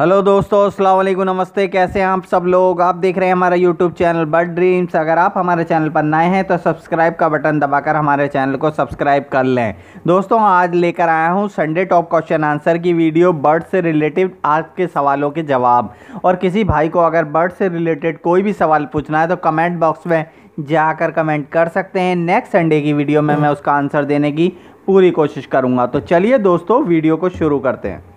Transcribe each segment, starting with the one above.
hello दोस्तों अस्सलाम नमस्ते कैसे हैं आप सब लोग आप देख रहे हैं हमारा यूट्यूब चैनल बर्ड ड्रीम्स अगर आप हमारे चैनल पर नए हैं तो सब्सक्राइब का बटन दबाकर हमारे चैनल को सब्सक्राइब कर लें दोस्तों आज लेकर आया हूं संडे टॉप क्वेश्चन आंसर की वीडियो बर्ड से रिलेटेड आपके सवालों के जवाब और किसी भाई को अगर बर्ड से रिलेटेड कोई भी सवाल पूछना है तो कमेंट बॉक्स में जाकर कमेंट कर सकते हैं नेक्स्ट संडे की वीडियो में मैं उसका आंसर देने की पूरी कोशिश करूँगा तो चलिए दोस्तों वीडियो को शुरू करते हैं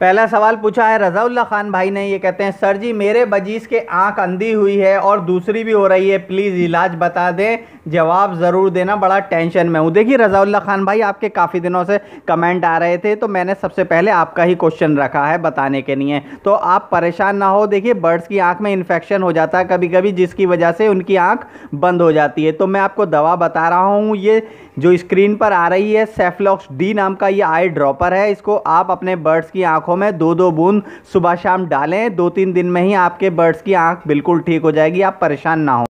पहला सवाल पूछा है रज़ाउल्ला ख़ान भाई ने ये कहते हैं सर जी मेरे बजीज़ के आंख अंधी हुई है और दूसरी भी हो रही है प्लीज़ इलाज बता दें जवाब ज़रूर देना बड़ा टेंशन में हूँ देखिए रज़ाउल्ला ख़ान भाई आपके काफ़ी दिनों से कमेंट आ रहे थे तो मैंने सबसे पहले आपका ही क्वेश्चन रखा है बताने के लिए तो आप परेशान ना हो देखिए बर्ड्स की आँख में इन्फेक्शन हो जाता है कभी कभी जिसकी वजह से उनकी आँख बंद हो जाती है तो मैं आपको दवा बता रहा हूँ ये जो स्क्रीन पर आ रही है सेफलॉक्स डी नाम का ये आई ड्रॉपर है इसको आप अपने बर्ड्स की आँखों आंखों में दो दो बूंद सुबह शाम डालें दो तीन दिन में ही आपके बर्ड्स की आँख बिल्कुल ठीक हो जाएगी आप परेशान ना हो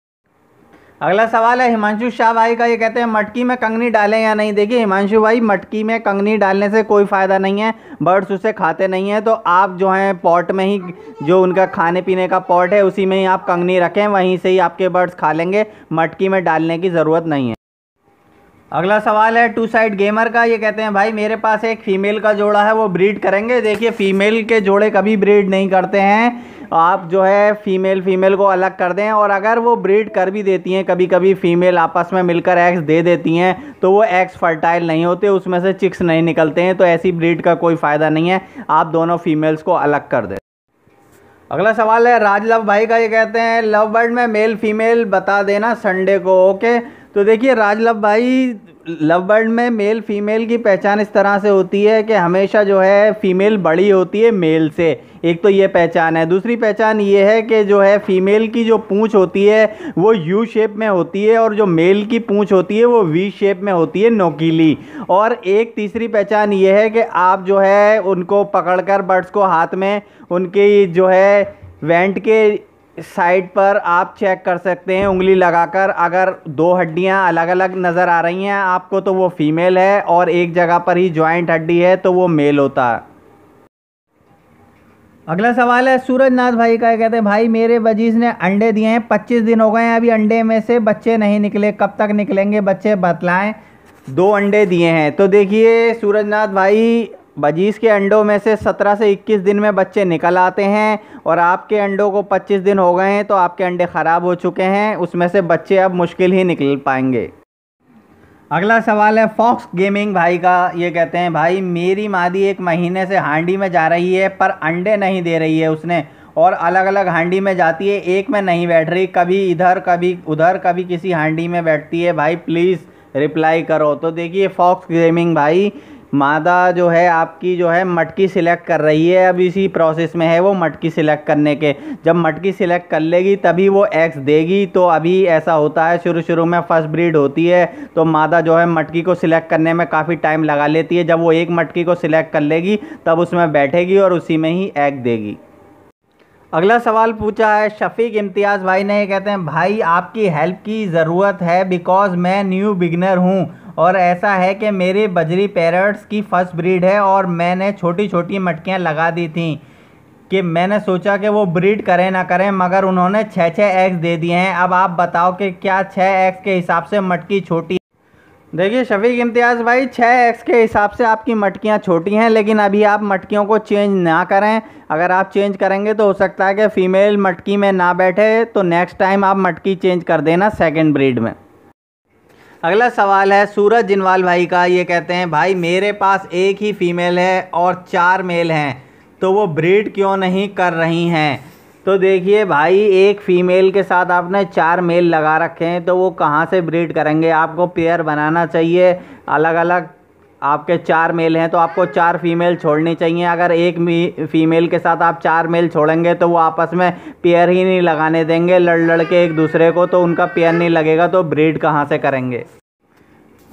अगला सवाल है हिमांशु शाह भाई का ये कहते हैं मटकी में कंगनी डालें या नहीं देखिए हिमांशु भाई मटकी में कंगनी डालने से कोई फ़ायदा नहीं है बर्ड्स उसे खाते नहीं हैं तो आप जो हैं पॉट में ही जो उनका खाने पीने का पॉट है उसी में ही आप कंगनी रखें वहीं से ही आपके बर्ड्स खा लेंगे मटकी में डालने की ज़रूरत नहीं है अगला सवाल है टू साइड गेमर का ये कहते हैं भाई मेरे पास एक फ़ीमेल का जोड़ा है वो ब्रीड करेंगे देखिए फ़ीमेल के जोड़े कभी ब्रीड नहीं करते हैं आप जो है फ़ीमेल फ़ीमेल को अलग कर दें और अगर वो ब्रीड कर भी देती हैं कभी कभी फ़ीमेल आपस में मिलकर एग्स दे देती हैं तो वो एग्स फर्टाइल नहीं होते उसमें से चिक्स नहीं निकलते हैं तो ऐसी ब्रीड का कोई फ़ायदा नहीं है आप दोनों फ़ीमेल्स को अलग कर दें अगला सवाल है राजलव भाई का ये कहते हैं लव बर्ड में मेल फीमेल बता देना संडे को ओके तो देखिए लव भाई लव बर्ड में मेल फीमेल की पहचान इस तरह से होती है कि हमेशा जो है फीमेल बड़ी होती है मेल से एक तो ये पहचान है दूसरी पहचान ये है कि जो है फीमेल की जो पूंछ होती है वो यू शेप में होती है और जो मेल की पूंछ होती है वो वी शेप में होती है नोकीली और एक तीसरी पहचान ये है कि आप जो है उनको पकड़कर बर्ड्स को हाथ में उनके जो है वेंट के साइड पर आप चेक कर सकते हैं उंगली लगाकर अगर दो हड्डियां अलग अलग नज़र आ रही हैं आपको तो वो फीमेल है और एक जगह पर ही जॉइंट हड्डी है तो वो मेल होता है अगला सवाल है सूरज नाथ भाई का कहते हैं भाई मेरे वजीज़ ने अंडे दिए हैं पच्चीस दिन हो गए हैं अभी अंडे में से बच्चे नहीं निकले कब तक निकलेंगे बच्चे बतलाएं दो अंडे दिए हैं तो देखिए सूरजनाथ भाई बजीज के अंडों में से 17 से 21 दिन में बच्चे निकल आते हैं और आपके अंडों को 25 दिन हो गए हैं तो आपके अंडे ख़राब हो चुके हैं उसमें से बच्चे अब मुश्किल ही निकल पाएंगे अगला सवाल है फॉक्स गेमिंग भाई का ये कहते हैं भाई मेरी मादी एक महीने से हांडी में जा रही है पर अंडे नहीं दे रही है उसने और अलग अलग हांडी में जाती है एक में नहीं बैठ रही कभी इधर कभी उधर कभी किसी हांडी में बैठती है भाई प्लीज़ रिप्लाई करो तो देखिए फॉक्स गेमिंग भाई मादा जो है आपकी जो है मटकी सिलेक्ट कर रही है अब इसी प्रोसेस में है वो मटकी सिलेक्ट करने के जब मटकी सिलेक्ट कर लेगी तभी वो एग्स देगी तो अभी ऐसा होता है शुरू शुरू में फर्स्ट ब्रीड होती है तो मादा जो है मटकी को सिलेक्ट करने में काफ़ी टाइम लगा लेती है जब वो एक मटकी को सिलेक्ट कर लेगी तब उसमें बैठेगी और उसी में ही एग देगी अगला सवाल पूछा है शफीक इम्तियाज़ भाई ने कहते हैं भाई आपकी हेल्प की ज़रूरत है बिकॉज़ मैं न्यू बिगनर हूँ और ऐसा है कि मेरे बजरी पैरट्स की फ़र्स्ट ब्रीड है और मैंने छोटी छोटी मटकियाँ लगा दी थी कि मैंने सोचा कि वो ब्रीड करें ना करें मगर उन्होंने छः छः एग्स दे दिए हैं अब आप बताओ कि क्या छः एग्स के हिसाब से मटकी छोटी देखिए शफीक इम्तियाज़ भाई छः एक्स के हिसाब से आपकी मटकियाँ छोटी हैं लेकिन अभी आप मटकियों को चेंज ना करें अगर आप चेंज करेंगे तो हो सकता है कि फ़ीमेल मटकी में ना बैठे तो नेक्स्ट टाइम आप मटकी चेंज कर देना सेकेंड ब्रीड में अगला सवाल है सूरज जिनवाल भाई का ये कहते हैं भाई मेरे पास एक ही फीमेल है और चार मेल हैं तो वो ब्रीड क्यों नहीं कर रही हैं तो देखिए भाई एक फ़ीमेल के साथ आपने चार मेल लगा रखे हैं तो वो कहाँ से ब्रीड करेंगे आपको पेयर बनाना चाहिए अलग अलग आपके चार मेल हैं तो आपको चार फीमेल छोड़नी चाहिए अगर एक फीमेल के साथ आप चार मेल छोड़ेंगे तो वो आपस में पेयर ही नहीं लगाने देंगे लड़ लड़ के एक दूसरे को तो उनका पेयर नहीं लगेगा तो ब्रीड कहाँ से करेंगे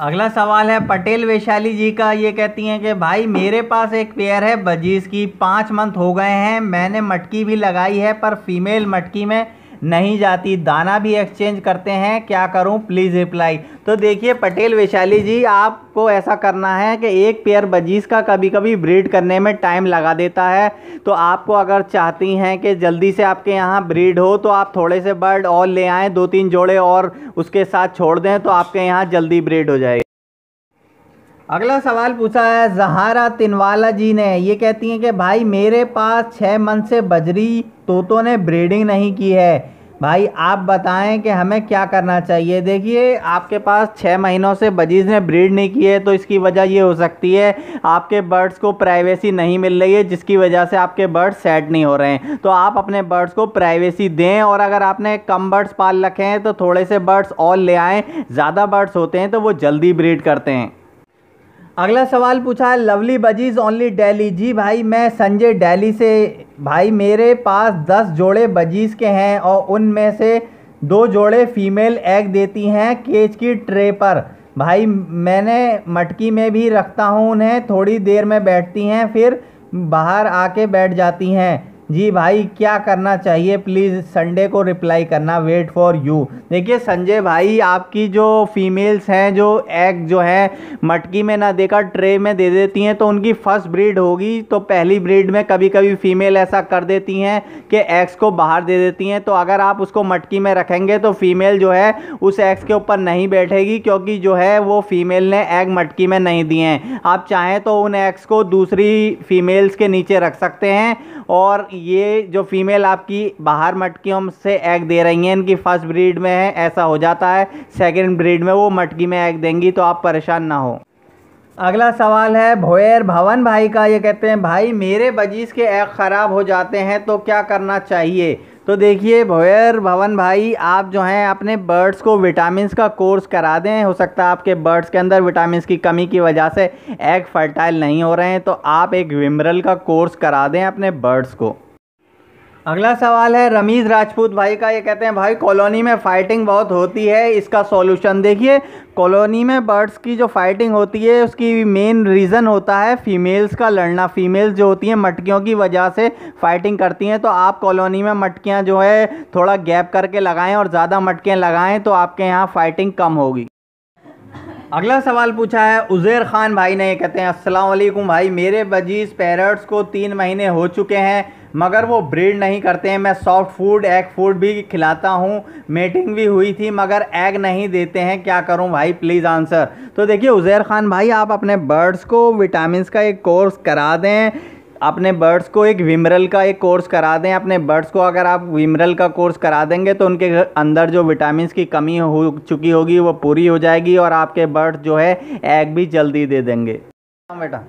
अगला सवाल है पटेल वैशाली जी का ये कहती हैं कि भाई मेरे पास एक पेयर है की पाँच मंथ हो गए हैं मैंने मटकी भी लगाई है पर फीमेल मटकी में नहीं जाती दाना भी एक्सचेंज करते हैं क्या करूं प्लीज़ रिप्लाई तो देखिए पटेल वैशाली जी आपको ऐसा करना है कि एक पेयर बजीज का कभी कभी ब्रीड करने में टाइम लगा देता है तो आपको अगर चाहती हैं कि जल्दी से आपके यहाँ ब्रीड हो तो आप थोड़े से बर्ड और ले आएँ दो तीन जोड़े और उसके साथ छोड़ दें तो आपके यहाँ जल्दी ब्रीड हो जाएगी अगला सवाल पूछा है जहारा तिनवाला जी ने ये कहती हैं कि भाई मेरे पास छः मंथ से बजरी तोतों ने ब्रीडिंग नहीं की है भाई आप बताएं कि हमें क्या करना चाहिए देखिए आपके पास छः महीनों से बजीज ने ब्रीड नहीं की है तो इसकी वजह ये हो सकती है आपके बर्ड्स को प्राइवेसी नहीं मिल रही है जिसकी वजह से आपके बर्ड्स सेट नहीं हो रहे हैं तो आप अपने बर्ड्स को प्राइवेसी दें और अगर आपने कम बर्ड्स पाल रखे हैं तो थोड़े से बर्ड्स और ले आएँ ज़्यादा बर्ड्स होते हैं तो वो जल्दी ब्रीड करते हैं अगला सवाल पूछा है lovely budgies only daily ji भाई मैं संजय डेली से भाई मेरे पास दस जोड़े बजीज के हैं और उनमें से दो जोड़े फीमेल एग देती हैं केज की ट्रे पर भाई मैंने मटकी में भी रखता हूँ उन्हें थोड़ी देर में बैठती हैं फिर बाहर आके बैठ जाती हैं जी भाई क्या करना चाहिए प्लीज़ संडे को रिप्लाई करना वेट फॉर यू देखिए संजय भाई आपकी जो फीमेल्स हैं जो एग जो है मटकी में ना देकर ट्रे में दे देती हैं तो उनकी फ़र्स्ट ब्रीड होगी तो पहली ब्रीड में कभी कभी फ़ीमेल ऐसा कर देती हैं कि एग्स को बाहर दे देती हैं तो अगर आप उसको मटकी में रखेंगे तो फीमेल जो है उस एग्स के ऊपर नहीं बैठेगी क्योंकि जो है वो फीमेल ने एग मटकी में नहीं दिए हैं आप चाहें तो उन एग्स को दूसरी फीमेल्स के नीचे रख सकते हैं और ये जो फीमेल आपकी बाहर मटकियों से एग दे रही हैं इनकी फर्स्ट ब्रीड में है ऐसा हो जाता है सेकेंड ब्रीड में वो मटकी में एग देंगी तो आप परेशान ना हो अगला सवाल है भोयर भवन भाई का ये कहते हैं भाई मेरे बजीज के एग ख़राब हो जाते हैं तो क्या करना चाहिए तो देखिए भोयर भवन भाई आप जो हैं अपने बर्ड्स को विटामिन का कोर्स करा दें हो सकता है आपके बर्ड्स के अंदर विटामिन की कमी की वजह से एग फर्टाइल नहीं हो रहे हैं तो आप एक विमरल का कोर्स करा दें अपने बर्ड्स को अगला सवाल है रमीज़ राजपूत भाई का ये कहते हैं भाई कॉलोनी में फ़ाइटिंग बहुत होती है इसका सॉल्यूशन देखिए कॉलोनी में बर्ड्स की जो फाइटिंग होती है उसकी मेन रीज़न होता है फीमेल्स का लड़ना फीमेल्स जो होती हैं मटकियों की वजह से फाइटिंग करती हैं तो आप कॉलोनी में मटकियाँ जो है थोड़ा गैप करके लगाएँ और ज़्यादा मटकियाँ लगाएँ तो आपके यहाँ फाइटिंग कम होगी अगला सवाल पूछा है उज़ैर ख़ान भाई ने कहते हैं असलकुम भाई मेरे बजीज़ पैरट्स को तीन महीने हो चुके हैं मगर वो ब्रीड नहीं करते हैं मैं सॉफ्ट फूड एग फूड भी खिलाता हूँ मेटिंग भी हुई थी मगर एग नहीं देते हैं क्या करूँ भाई प्लीज़ आंसर तो देखिए उज़ैर ख़ान भाई आप अपने बर्ड्स को विटामिन का एक कोर्स करा दें अपने बर्ड्स को एक विमरल का एक कोर्स करा दें अपने बर्ड्स को अगर आप विमरल का कोर्स करा देंगे तो उनके अंदर जो विटामिन की कमी हो चुकी होगी वो पूरी हो जाएगी और आपके बर्ड्स जो है एग भी जल्दी दे देंगे हाँ बेटा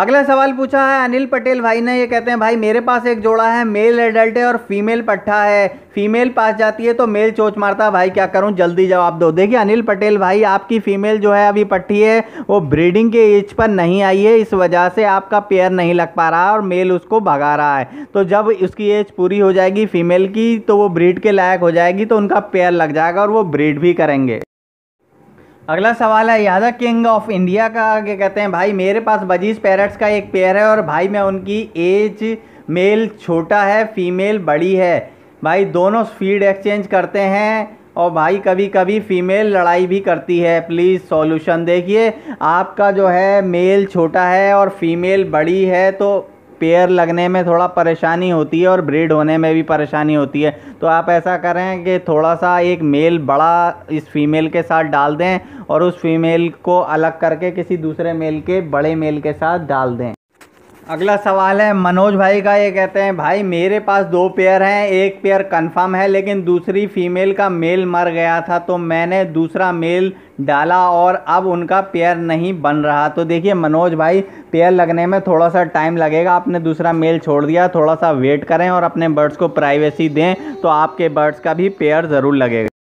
अगला सवाल पूछा है अनिल पटेल भाई ने ये कहते हैं भाई मेरे पास एक जोड़ा है मेल एडल्ट है और फीमेल पट्ठा है फीमेल पास जाती है तो मेल चोच मारता है भाई क्या करूं जल्दी जवाब दो देखिए अनिल पटेल भाई आपकी फीमेल जो है अभी पट्टी है वो ब्रीडिंग के एज पर नहीं आई है इस वजह से आपका पेयर नहीं लग पा रहा और मेल उसको भगा रहा है तो जब उसकी एज पूरी हो जाएगी फीमेल की तो वो ब्रीड के लायक हो जाएगी तो उनका पेयर लग जाएगा और वो ब्रीड भी करेंगे अगला सवाल है यादव किंग ऑफ इंडिया का क्या कहते हैं भाई मेरे पास बजीज पैरट्स का एक पेयर है और भाई मैं उनकी एज मेल छोटा है फीमेल बड़ी है भाई दोनों फीड एक्सचेंज करते हैं और भाई कभी कभी फ़ीमेल लड़ाई भी करती है प्लीज़ सॉल्यूशन देखिए आपका जो है मेल छोटा है और फीमेल बड़ी है तो पेयर लगने में थोड़ा परेशानी होती है और ब्रीड होने में भी परेशानी होती है तो आप ऐसा करें कि थोड़ा सा एक मेल बड़ा इस फीमेल के साथ डाल दें और उस फीमेल को अलग करके किसी दूसरे मेल के बड़े मेल के साथ डाल दें अगला सवाल है मनोज भाई का ये कहते हैं भाई मेरे पास दो पेयर हैं एक पेयर कंफर्म है लेकिन दूसरी फीमेल का मेल मर गया था तो मैंने दूसरा मेल डाला और अब उनका पेयर नहीं बन रहा तो देखिए मनोज भाई पेयर लगने में थोड़ा सा टाइम लगेगा आपने दूसरा मेल छोड़ दिया थोड़ा सा वेट करें और अपने बर्ड्स को प्राइवेसी दें तो आपके बर्ड्स का भी पेयर ज़रूर लगेगा